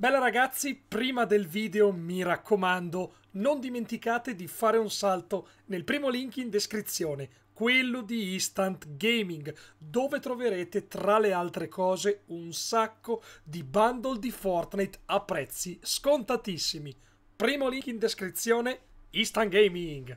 Bella ragazzi, prima del video mi raccomando, non dimenticate di fare un salto nel primo link in descrizione, quello di Instant Gaming, dove troverete tra le altre cose un sacco di bundle di Fortnite a prezzi scontatissimi. Primo link in descrizione, Instant Gaming.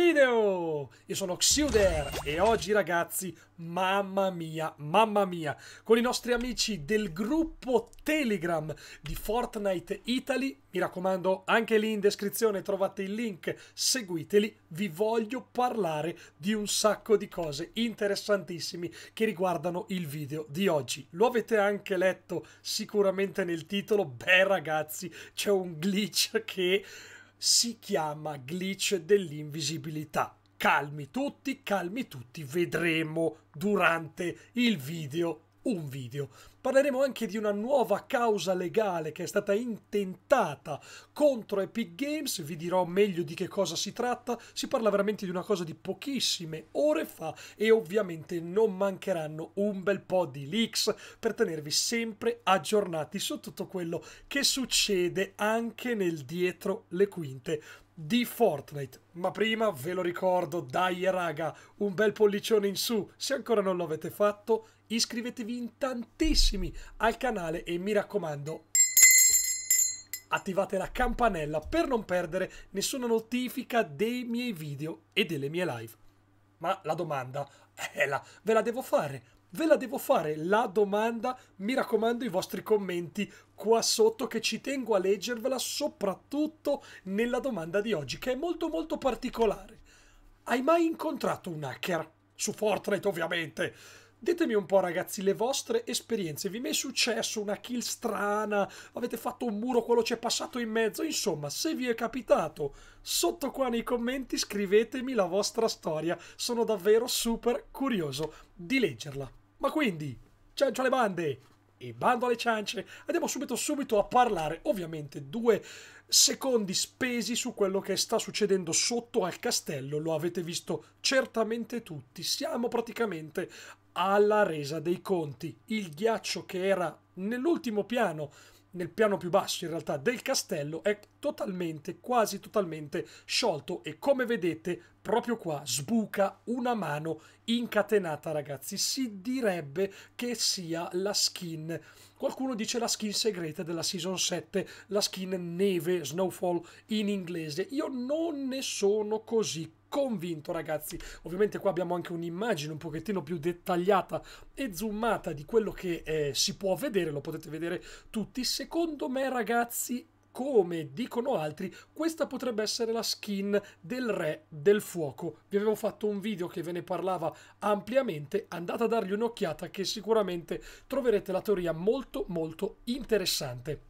video! Io sono Xiuder e oggi ragazzi, mamma mia, mamma mia, con i nostri amici del gruppo Telegram di Fortnite Italy, mi raccomando anche lì in descrizione trovate il link, seguiteli, vi voglio parlare di un sacco di cose interessantissime che riguardano il video di oggi. Lo avete anche letto sicuramente nel titolo, beh ragazzi, c'è un glitch che si chiama glitch dell'invisibilità. Calmi tutti, calmi tutti, vedremo durante il video un video. Parleremo anche di una nuova causa legale che è stata intentata contro Epic Games, vi dirò meglio di che cosa si tratta, si parla veramente di una cosa di pochissime ore fa e ovviamente non mancheranno un bel po' di leaks per tenervi sempre aggiornati su tutto quello che succede anche nel dietro le quinte di Fortnite. Ma prima ve lo ricordo, dai raga, un bel pollicione in su se ancora non lo avete fatto iscrivetevi in tantissimi al canale e mi raccomando attivate la campanella per non perdere nessuna notifica dei miei video e delle mie live. Ma la domanda, è eh, la, ve la devo fare, ve la devo fare la domanda, mi raccomando i vostri commenti qua sotto che ci tengo a leggervela soprattutto nella domanda di oggi che è molto molto particolare. Hai mai incontrato un hacker? Su Fortnite ovviamente. Ditemi un po', ragazzi, le vostre esperienze. Vi è successo una kill strana? Avete fatto un muro, quello ci è passato in mezzo? Insomma, se vi è capitato, sotto qua nei commenti scrivetemi la vostra storia. Sono davvero super curioso di leggerla. Ma quindi, ciancio alle bande e bando alle ciance, andiamo subito subito a parlare, ovviamente due secondi spesi su quello che sta succedendo sotto al castello, lo avete visto certamente tutti, siamo praticamente alla resa dei conti. Il ghiaccio che era nell'ultimo piano, nel piano più basso in realtà del castello, è totalmente, quasi totalmente sciolto e come vedete proprio qua sbuca una mano incatenata ragazzi. Si direbbe che sia la skin Qualcuno dice la skin segreta della Season 7, la skin neve, snowfall in inglese. Io non ne sono così convinto ragazzi ovviamente qua abbiamo anche un'immagine un pochettino più dettagliata e zoomata di quello che eh, si può vedere lo potete vedere tutti secondo me ragazzi come dicono altri, questa potrebbe essere la skin del re del fuoco. Vi avevo fatto un video che ve ne parlava ampiamente, andate a dargli un'occhiata che sicuramente troverete la teoria molto molto interessante.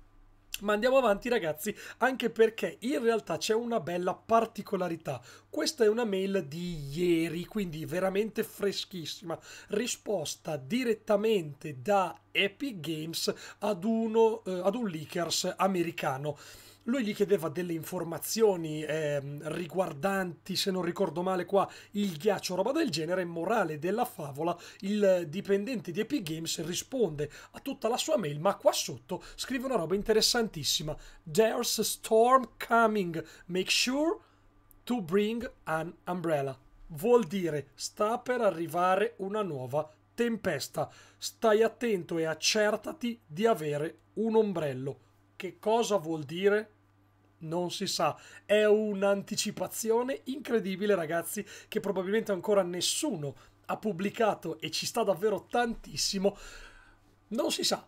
Ma andiamo avanti ragazzi, anche perché in realtà c'è una bella particolarità. Questa è una mail di ieri, quindi veramente freschissima, risposta direttamente da Epic Games ad, uno, eh, ad un leakers americano lui gli chiedeva delle informazioni eh, riguardanti, se non ricordo male qua, il ghiaccio, roba del genere, morale della favola, il dipendente di Epic Games risponde a tutta la sua mail, ma qua sotto scrive una roba interessantissima. There's a storm coming, make sure to bring an umbrella. Vuol dire sta per arrivare una nuova tempesta, stai attento e accertati di avere un ombrello che cosa vuol dire? Non si sa. È un'anticipazione incredibile, ragazzi, che probabilmente ancora nessuno ha pubblicato e ci sta davvero tantissimo. Non si sa.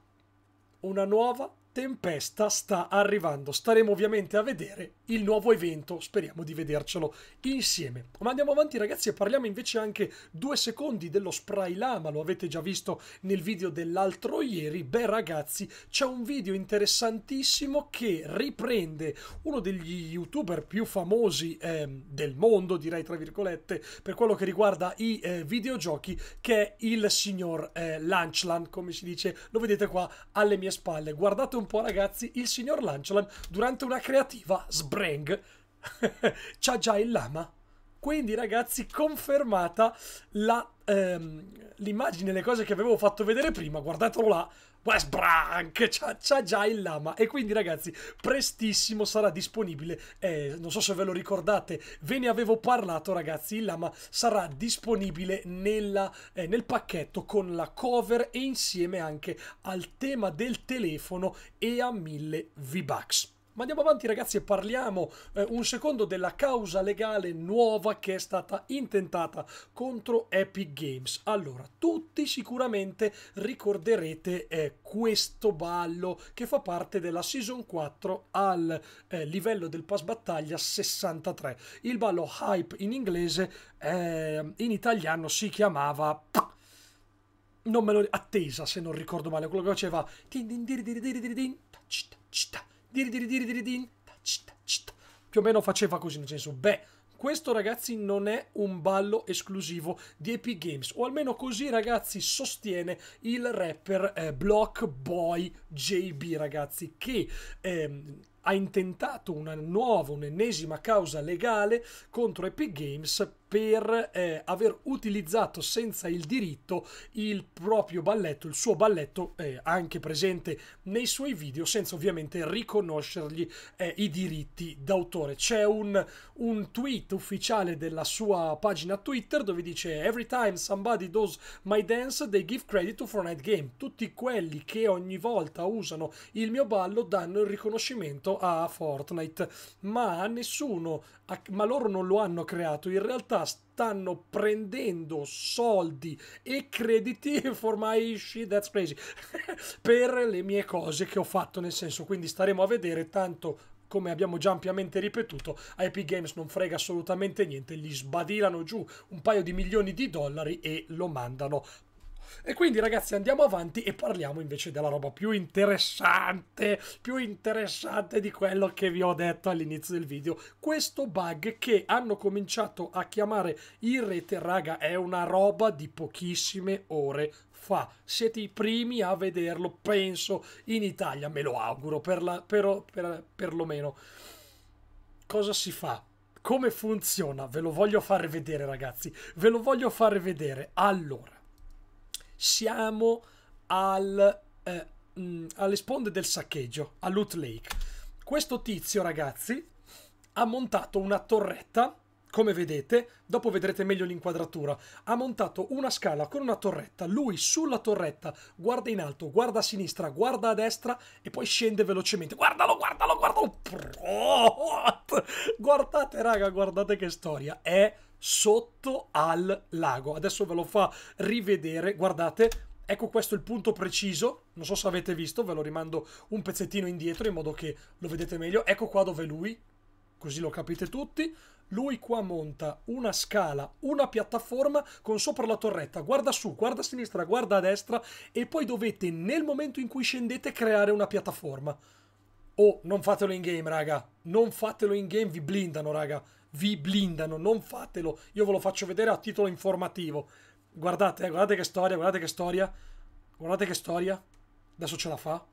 Una nuova tempesta sta arrivando. Staremo ovviamente a vedere il nuovo evento, speriamo di vedercelo insieme. Ma andiamo avanti ragazzi e parliamo invece anche due secondi dello spray lama, lo avete già visto nel video dell'altro ieri. Beh ragazzi, c'è un video interessantissimo che riprende uno degli youtuber più famosi eh, del mondo, direi tra virgolette, per quello che riguarda i eh, videogiochi, che è il signor eh, Lunchland, come si dice, lo vedete qua alle mie spalle. Guardate un po' ragazzi, il signor Lunchland durante una creativa sbrigata Krang c'ha già il lama. Quindi, ragazzi, confermata la, ehm, l'immagine, le cose che avevo fatto vedere prima. Guardatelo là. West Brank c'ha, c'ha, già il lama e quindi ragazzi prestissimo sarà disponibile eh, non so se ve lo ricordate ve ne avevo parlato ragazzi il lama sarà disponibile nella, eh, nel pacchetto con la cover e insieme anche al tema del telefono e a 1000 V-Bucks ma andiamo avanti ragazzi e parliamo eh, un secondo della causa legale nuova che è stata intentata contro Epic Games. Allora, tutti sicuramente ricorderete eh, questo ballo che fa parte della Season 4 al eh, livello del pass battaglia 63. Il ballo hype in inglese, eh, in italiano si chiamava non me lo attesa se non ricordo male, quello che faceva Diri diri diri diri din. Più o meno faceva così, nel senso, beh, questo ragazzi non è un ballo esclusivo di Epic Games o almeno così ragazzi sostiene il rapper eh, Block Boy JB ragazzi che ehm, ha intentato una nuova, un'ennesima causa legale contro Epic Games per eh, aver utilizzato senza il diritto il proprio balletto, il suo balletto eh, anche presente nei suoi video, senza ovviamente riconoscergli eh, i diritti d'autore. C'è un, un tweet ufficiale della sua pagina Twitter dove dice: Every time somebody does my dance, they give credit to Fortnite Game. Tutti quelli che ogni volta usano il mio ballo danno il riconoscimento a Fortnite, ma a nessuno, a, ma loro non lo hanno creato. In realtà stanno prendendo soldi e crediti for my that's crazy, per le mie cose che ho fatto, nel senso, quindi staremo a vedere tanto come abbiamo già ampiamente ripetuto, a Epic Games non frega assolutamente niente, gli sbadilano giù un paio di milioni di dollari e lo mandano e quindi ragazzi andiamo avanti e parliamo invece della roba più interessante, più interessante di quello che vi ho detto all'inizio del video. Questo bug che hanno cominciato a chiamare in rete, raga, è una roba di pochissime ore fa. Siete i primi a vederlo, penso, in Italia, me lo auguro, per la, per, per, perlomeno. Cosa si fa? Come funziona? Ve lo voglio fare vedere, ragazzi. Ve lo voglio fare vedere. Allora, siamo al, eh, mm, alle sponde del saccheggio, a Loot Lake. Questo tizio, ragazzi, ha montato una torretta, come vedete, dopo vedrete meglio l'inquadratura, ha montato una scala con una torretta, lui sulla torretta guarda in alto, guarda a sinistra, guarda a destra e poi scende velocemente. Guardalo, guardalo, guardalo! Guardate, raga, guardate che storia, è sotto al lago. Adesso ve lo fa rivedere, guardate, ecco questo è il punto preciso, non so se avete visto, ve lo rimando un pezzettino indietro in modo che lo vedete meglio, ecco qua dove è lui, così lo capite tutti, lui qua monta una scala, una piattaforma con sopra la torretta, guarda su, guarda a sinistra, guarda a destra e poi dovete nel momento in cui scendete creare una piattaforma. Oh, non fatelo in game, raga. Non fatelo in game, vi blindano, raga vi blindano, non fatelo. Io ve lo faccio vedere a titolo informativo. Guardate, eh, guardate che storia, guardate che storia. Guardate che storia. Adesso ce la fa.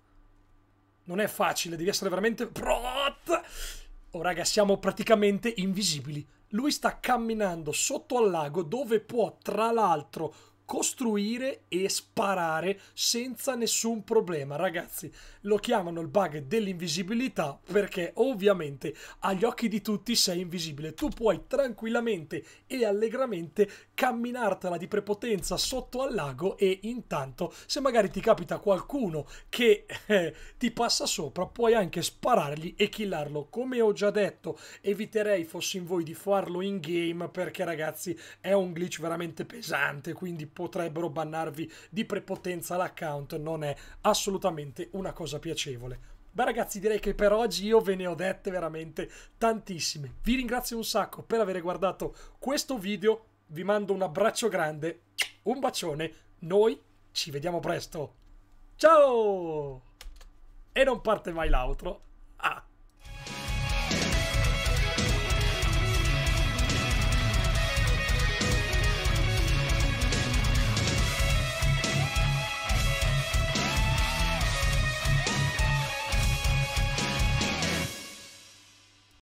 Non è facile, devi essere veramente... Prot! Oh raga, siamo praticamente invisibili. Lui sta camminando sotto al lago dove può, tra l'altro, costruire e sparare senza nessun problema. Ragazzi, lo chiamano il bug dell'invisibilità perché ovviamente agli occhi di tutti sei invisibile. Tu puoi tranquillamente e allegramente camminartela di prepotenza sotto al lago e intanto se magari ti capita qualcuno che eh, ti passa sopra puoi anche sparargli e killarlo. Come ho già detto, eviterei fossi in voi di farlo in game perché ragazzi è un glitch veramente pesante, quindi potrebbero bannarvi di prepotenza l'account, non è assolutamente una cosa piacevole. Beh ragazzi direi che per oggi io ve ne ho dette veramente tantissime. Vi ringrazio un sacco per aver guardato questo video, vi mando un abbraccio grande, un bacione, noi ci vediamo presto. Ciao! E non parte mai l'altro.